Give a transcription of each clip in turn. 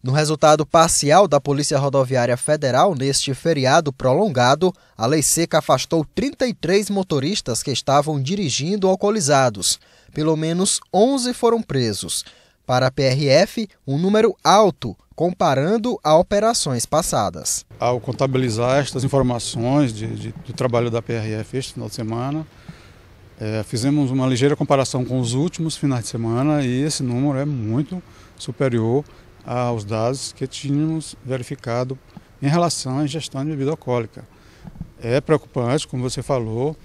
No resultado parcial da Polícia Rodoviária Federal neste feriado prolongado, a lei seca afastou 33 motoristas que estavam dirigindo alcoolizados. Pelo menos 11 foram presos. Para a PRF, um número alto, comparando a operações passadas. Ao contabilizar estas informações de, de, do trabalho da PRF este final de semana, é, fizemos uma ligeira comparação com os últimos finais de semana e esse número é muito superior aos dados que tínhamos verificado em relação à ingestão de bebida alcoólica. É preocupante, como você falou,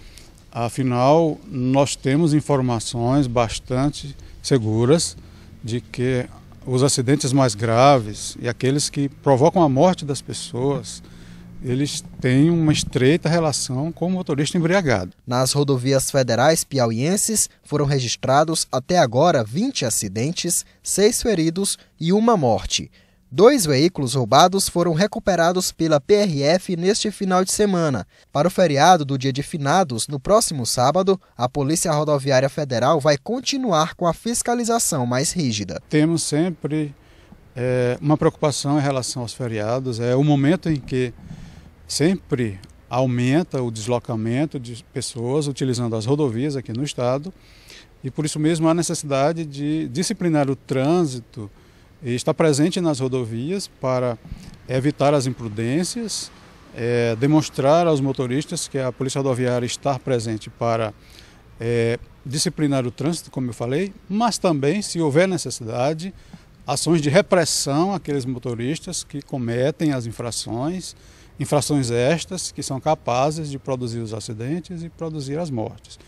afinal, nós temos informações bastante seguras de que os acidentes mais graves e aqueles que provocam a morte das pessoas eles têm uma estreita relação com o motorista embriagado. Nas rodovias federais piauienses foram registrados até agora 20 acidentes, seis feridos e uma morte. Dois veículos roubados foram recuperados pela PRF neste final de semana. Para o feriado do Dia de Finados, no próximo sábado, a Polícia Rodoviária Federal vai continuar com a fiscalização mais rígida. Temos sempre é, uma preocupação em relação aos feriados, é o momento em que sempre aumenta o deslocamento de pessoas utilizando as rodovias aqui no estado e por isso mesmo há necessidade de disciplinar o trânsito e estar presente nas rodovias para evitar as imprudências, é, demonstrar aos motoristas que a Polícia Rodoviária está presente para é, disciplinar o trânsito, como eu falei, mas também, se houver necessidade, ações de repressão àqueles motoristas que cometem as infrações, infrações estas que são capazes de produzir os acidentes e produzir as mortes.